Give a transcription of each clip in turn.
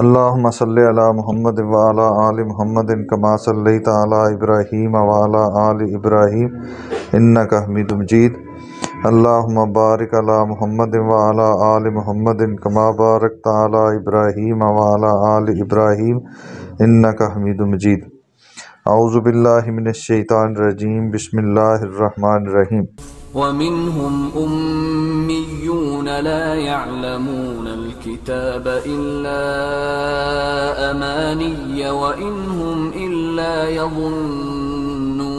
اللہم صلی علی محمد آل محمد کما صلی تعلیٰ ابراہیم آل ابراہیم انکا حمید مجید اللہم بارک علی محمد وعلا آل محمد کما بارک تعلیٰ ابراہیم آل ابراہیم انکا حمید مجید اعوذ باللہ من الشیطان الرجیم بسم اللہ الرحمن الرحیم ومنهم أميون لا يعلمون الكتاب إلا أماني وإن هم إلا يظنون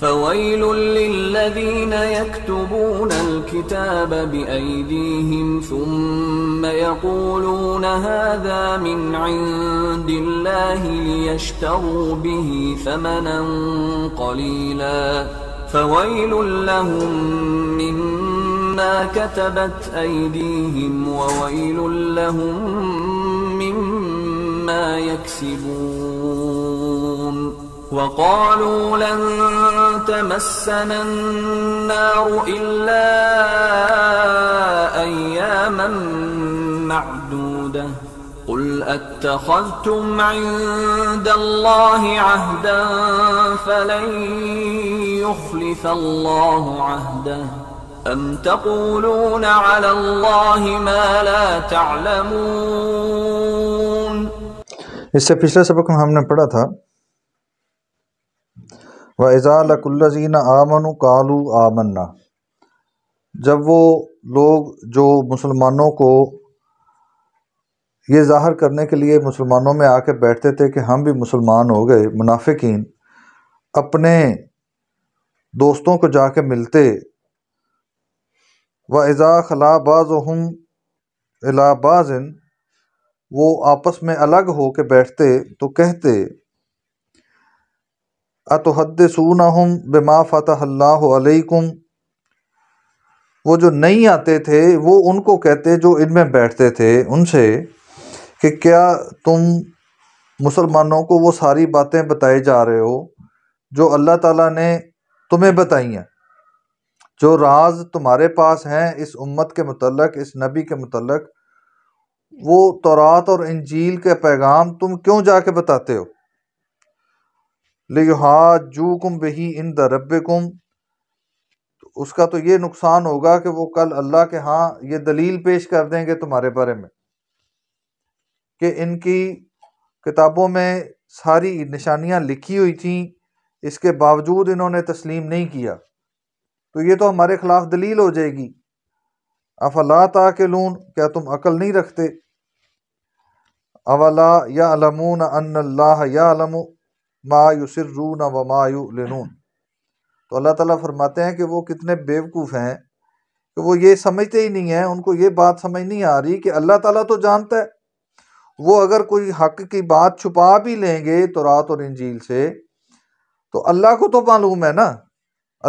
فويل للذين يكتبون الكتاب بأيديهم ثم يقولون هذا من عند الله ليشتروا به ثمنا قليلاً فويل لهم مما كتبت أيديهم وويل لهم مما يكسبون وقالوا لن تمسنا النار إلا أياما معدودة اتخذتم عند الله عهدا فلن يخلف الله عهده أم تقولون على الله ما لا تعلمون इससे पिछले ہم نے پڑھا تھا وَإِذَا لَكُ الَّذِينَ آمَنُوا قَالُوا آمَنَّا جب وہ لوگ جو مسلمانوں کو یہ ظاہر کرنے کے لیے مسلمانوں میں آ کے بیٹھتے تھے کہ ہم بھی مسلمان ہو گئے منافقین اپنے دوستوں کو جا کے ملتے و خلا باز ہم علاباز وہ آپس میں الگ ہو کے بیٹھتے تو کہتے اتحد سون ہم بما فتح اللہ علیکم وہ جو نہیں آتے تھے وہ ان کو کہتے جو ان میں بیٹھتے تھے ان سے کہ کیا تم مسلمانوں کو وہ ساری باتیں بتائے جا رہے ہو جو اللہ تعالیٰ نے تمہیں بتائی ہیں جو راز تمہارے پاس ہیں اس امت کے متعلق اس نبی کے متعلق وہ تورات اور انجیل کے پیغام تم کیوں جا کے بتاتے ہو لہا جو کم بہی ان درب کم اس کا تو یہ نقصان ہوگا کہ وہ کل اللہ کے ہاں یہ دلیل پیش کر دیں گے تمہارے بارے میں کہ ان کی کتابوں میں ساری نشانیاں لکھی ہوئی تھیں اس کے باوجود انہوں نے تسلیم نہیں کیا تو یہ تو ہمارے خلاف دلیل ہو جائے گی افلا تاکلون لون کیا تم عقل نہیں رکھتے اولا یا علمون ان اللہ یا علم ما یسرون و ما یعلنون تو اللہ تعالیٰ فرماتے ہیں کہ وہ کتنے بیوقوف ہیں کہ وہ یہ سمجھتے ہی نہیں ہیں ان کو یہ بات سمجھ نہیں آ رہی کہ اللہ تعالیٰ تو جانتا ہے وہ اگر کوئی حق کی بات چھپا بھی لیں گے تو رات اور انجیل سے تو اللہ کو تو معلوم ہے نا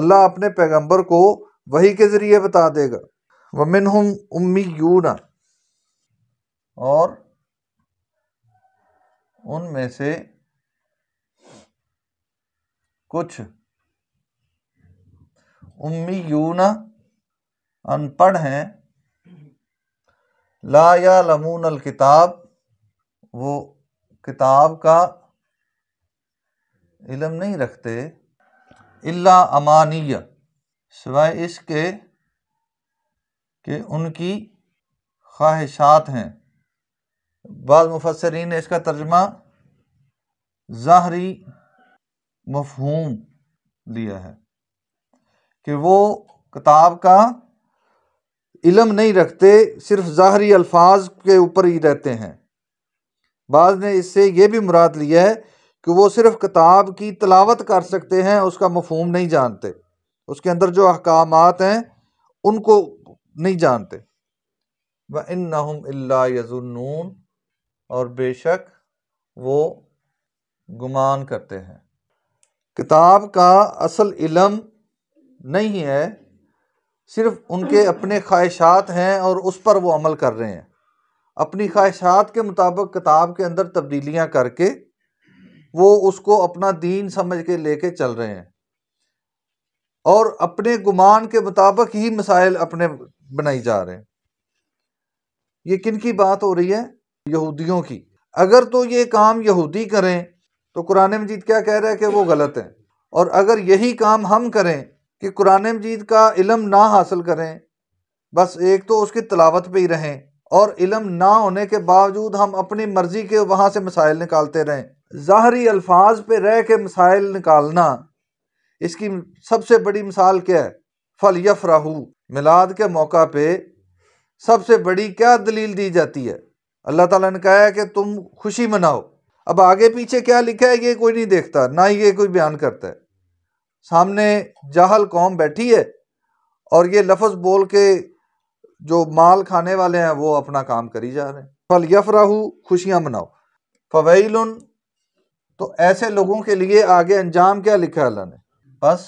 اللہ اپنے پیغمبر کو وہی کے ذریعے بتا دے گا ومن ہم امی یونا اور ان میں سے کچھ امی یونا ان پڑھ ہیں لا یا لمون الکتاب وہ کتاب کا علم نہیں رکھتے اللہ امانیہ سوائے اس کے کہ ان کی خواہشات ہیں بعض مفسرین نے اس کا ترجمہ ظاہری مفہوم لیا ہے کہ وہ کتاب کا علم نہیں رکھتے صرف ظاہری الفاظ کے اوپر ہی رہتے ہیں بعض نے اس سے یہ بھی مراد لیا ہے کہ وہ صرف کتاب کی تلاوت کر سکتے ہیں اس کا مفہوم نہیں جانتے اس کے اندر جو احکامات ہیں ان کو نہیں جانتے إِلَّا یزالون اور بے شک وہ گمان کرتے ہیں کتاب کا اصل علم نہیں ہے صرف ان کے اپنے خواہشات ہیں اور اس پر وہ عمل کر رہے ہیں اپنی خواہشات کے مطابق کتاب کے اندر تبدیلیاں کر کے وہ اس کو اپنا دین سمجھ کے لے کے چل رہے ہیں اور اپنے گمان کے مطابق ہی مسائل اپنے بنائی جا رہے ہیں یہ کن کی بات ہو رہی ہے یہودیوں کی اگر تو یہ کام یہودی کریں تو قرآن مجید کیا کہہ رہا ہے کہ وہ غلط ہیں اور اگر یہی کام ہم کریں کہ قرآن مجید کا علم نہ حاصل کریں بس ایک تو اس کی تلاوت پہ ہی رہیں اور علم نہ ہونے کے باوجود ہم اپنی مرضی کے وہاں سے مسائل نکالتے رہیں ظاہری الفاظ پہ رہ کے مسائل نکالنا اس کی سب سے بڑی مثال کیا ہے فل یف راہو میلاد کے موقع پہ سب سے بڑی کیا دلیل دی جاتی ہے اللہ تعالیٰ نے کہا ہے کہ تم خوشی مناؤ اب آگے پیچھے کیا لکھا ہے یہ کوئی نہیں دیکھتا نہ ہی یہ کوئی بیان کرتا ہے سامنے جاہل قوم بیٹھی ہے اور یہ لفظ بول کے جو مال کھانے والے ہیں وہ اپنا کام کری جا رہے ہیں پھل یف خوشیاں مناؤ فویل تو ایسے لوگوں کے لیے آگے انجام کیا لکھا اللہ نے بس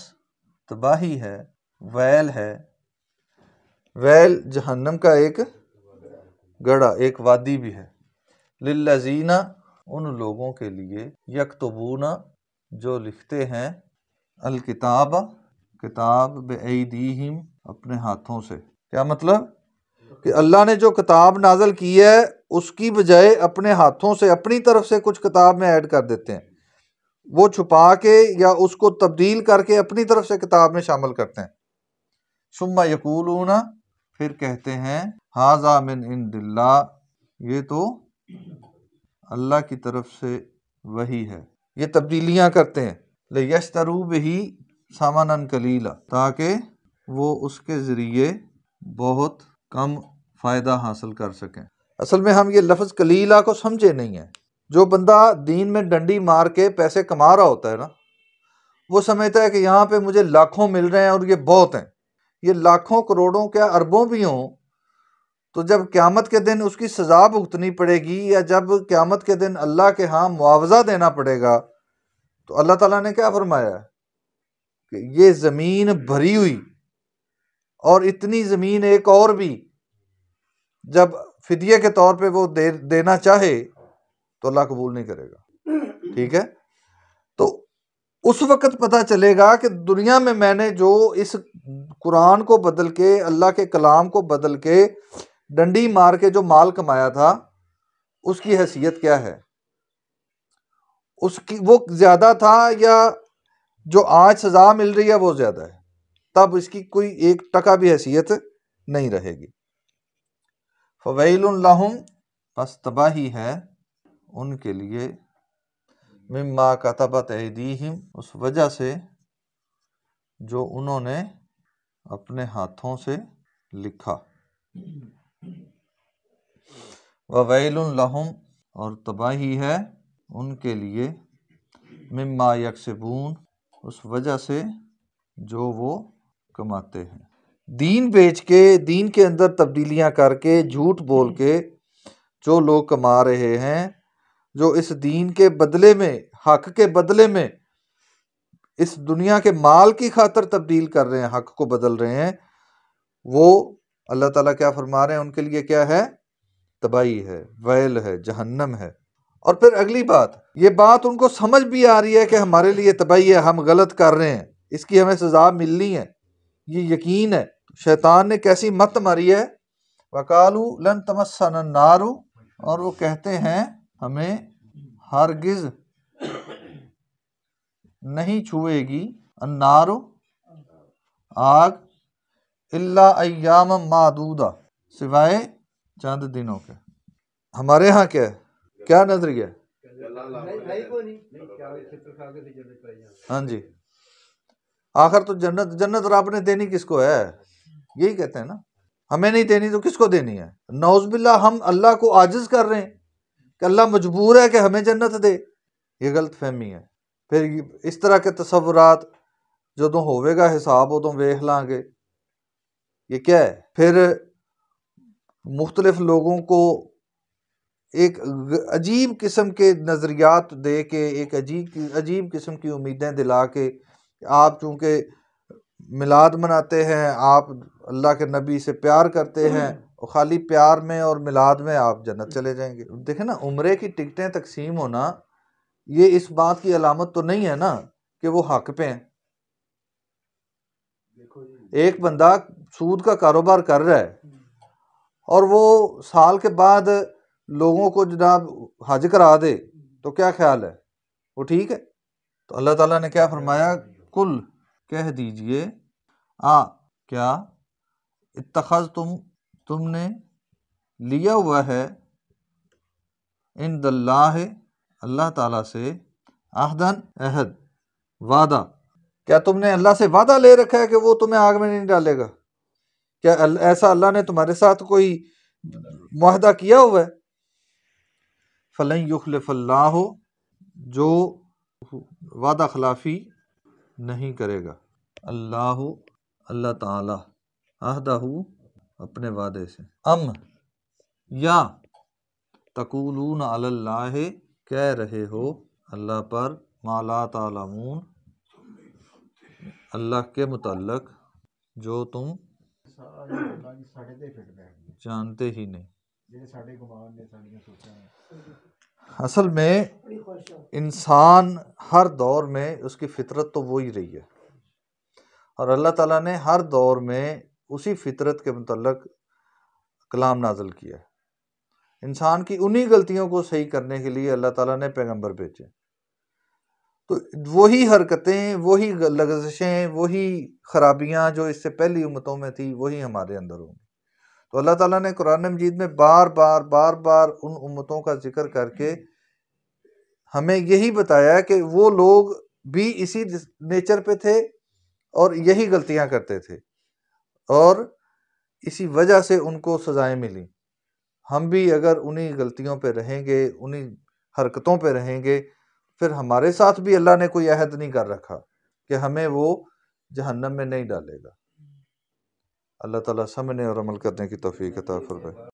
تباہی ہے ویل ہے ویل جہنم کا ایک گڑا ایک وادی بھی ہے للہ ان لوگوں کے لیے یکتبونا جو لکھتے ہیں الکتاب کتاب بے عید اپنے ہاتھوں سے کیا مطلب کہ اللہ نے جو کتاب نازل کی ہے اس کی بجائے اپنے ہاتھوں سے اپنی طرف سے کچھ کتاب میں ایڈ کر دیتے ہیں وہ چھپا کے یا اس کو تبدیل کر کے اپنی طرف سے کتاب میں شامل کرتے ہیں سما پھر کہتے ہیں من ان دلہ یہ تو اللہ کی طرف سے وہی ہے یہ تبدیلیاں کرتے ہیں لیشترو تروب ہی سامان کلیلہ تاکہ وہ اس کے ذریعے بہت کم فائدہ حاصل کر سکیں اصل میں ہم یہ لفظ کلیلہ کو سمجھے نہیں ہیں جو بندہ دین میں ڈنڈی مار کے پیسے کما رہا ہوتا ہے نا وہ سمجھتا ہے کہ یہاں پہ مجھے لاکھوں مل رہے ہیں اور یہ بہت ہیں یہ لاکھوں کروڑوں کیا اربوں بھی ہوں تو جب قیامت کے دن اس کی سزا بھگتنی پڑے گی یا جب قیامت کے دن اللہ کے ہاں معاوضہ دینا پڑے گا تو اللہ تعالیٰ نے کیا فرمایا ہے کہ یہ زمین بھری ہوئی اور اتنی زمین ایک اور بھی جب فدیے کے طور پہ وہ دینا چاہے تو اللہ قبول نہیں کرے گا ٹھیک ہے تو اس وقت پتا چلے گا کہ دنیا میں میں نے جو اس قرآن کو بدل کے اللہ کے کلام کو بدل کے ڈنڈی مار کے جو مال کمایا تھا اس کی حیثیت کیا ہے اس کی وہ زیادہ تھا یا جو آج سزا مل رہی ہے وہ زیادہ ہے تب اس کی کوئی ایک ٹکا بھی حیثیت نہیں رہے گی فویل الحم بس تباہی ہے ان کے لیے مما اس وجہ سے جو انہوں نے اپنے ہاتھوں سے لکھا وویل لہم اور تباہی ہے ان کے لیے مما یکسبون اس وجہ سے جو وہ کماتے ہیں دین بیچ کے دین کے اندر تبدیلیاں کر کے جھوٹ بول کے جو لوگ کما رہے ہیں جو اس دین کے بدلے میں حق کے بدلے میں اس دنیا کے مال کی خاطر تبدیل کر رہے ہیں حق کو بدل رہے ہیں وہ اللہ تعالیٰ کیا فرما رہے ہیں ان کے لیے کیا ہے تباہی ہے ویل ہے جہنم ہے اور پھر اگلی بات یہ بات ان کو سمجھ بھی آ رہی ہے کہ ہمارے لیے تباہی ہے ہم غلط کر رہے ہیں اس کی ہمیں سزا ملنی ہے یہ یقین ہے شیطان نے کیسی مت ماری ہے وکالو لن تمسن نارو اور وہ کہتے ہیں ہمیں ہرگز نہیں چھوئے گی انارو آگ اللہ ایام معدودہ سوائے چند دنوں کے ہمارے ہاں ہے کیا نظریہ ہاں جی آخر تو جنت جنت رب نے دینی کس کو ہے یہی کہتے ہیں نا ہمیں نہیں دینی تو کس کو دینی ہے نوز بلّہ ہم اللہ کو عاجز کر رہے ہیں کہ اللہ مجبور ہے کہ ہمیں جنت دے یہ غلط فہمی ہے پھر اس طرح کے تصورات جدوں ہوئے گا حساب ادوں ویخ لیں گے یہ کیا ہے پھر مختلف لوگوں کو ایک عجیب قسم کے نظریات دے کے ایک عجیب عجیب قسم کی امیدیں دلا کے آپ چونکہ میلاد مناتے ہیں آپ اللہ کے نبی سے پیار کرتے ہیں اور خالی پیار میں اور میلاد میں آپ جنت چلے جائیں گے دیکھیں نا عمرے کی ٹکٹیں تقسیم ہونا یہ اس بات کی علامت تو نہیں ہے نا کہ وہ حق پہ ہیں جی۔ ایک بندہ سود کا کاروبار کر رہا ہے اور وہ سال کے بعد لوگوں کو جناب حج کرا دے تو کیا خیال ہے وہ ٹھیک ہے تو اللہ تعالیٰ نے کیا فرمایا کل کہہ دیجیے آ کیا اتخذ تم تم نے لیا ہوا ہے ان اللہ اللہ تعالیٰ سے آہدن عہد وعدہ کیا تم نے اللہ سے وعدہ لے رکھا ہے کہ وہ تمہیں آگ میں نہیں ڈالے گا کیا ایسا اللہ نے تمہارے ساتھ کوئی معاہدہ کیا ہوا ہے فلاں یخلف اللہ جو وعدہ خلافی نہیں کرے گا اللہ اللہ تعالی عہدہ اپنے وعدے سے ام یا تقولون علی اللہ کہہ رہے ہو اللہ پر مالا تعلمون اللہ کے متعلق جو تم جانتے ہی نہیں اصل میں انسان ہر دور میں اس کی فطرت تو وہی رہی ہے اور اللہ تعالیٰ نے ہر دور میں اسی فطرت کے متعلق کلام نازل کیا ہے انسان کی انہی غلطیوں کو صحیح کرنے کے لیے اللہ تعالیٰ نے پیغمبر بھیجے تو وہی حرکتیں وہی لگزشیں وہی خرابیاں جو اس سے پہلی امتوں میں تھیں وہی ہمارے اندر ہوں گی تو اللہ تعالیٰ نے قرآن مجید میں بار بار بار بار ان امتوں کا ذکر کر کے ہمیں یہی بتایا کہ وہ لوگ بھی اسی نیچر پہ تھے اور یہی غلطیاں کرتے تھے اور اسی وجہ سے ان کو سزائیں ملیں ہم بھی اگر انہی غلطیوں پہ رہیں گے انہی حرکتوں پہ رہیں گے پھر ہمارے ساتھ بھی اللہ نے کوئی عہد نہیں کر رکھا کہ ہمیں وہ جہنم میں نہیں ڈالے گا اللہ تعالیٰ سمجھنے اور عمل کرنے کی توفیق عطا فرمائے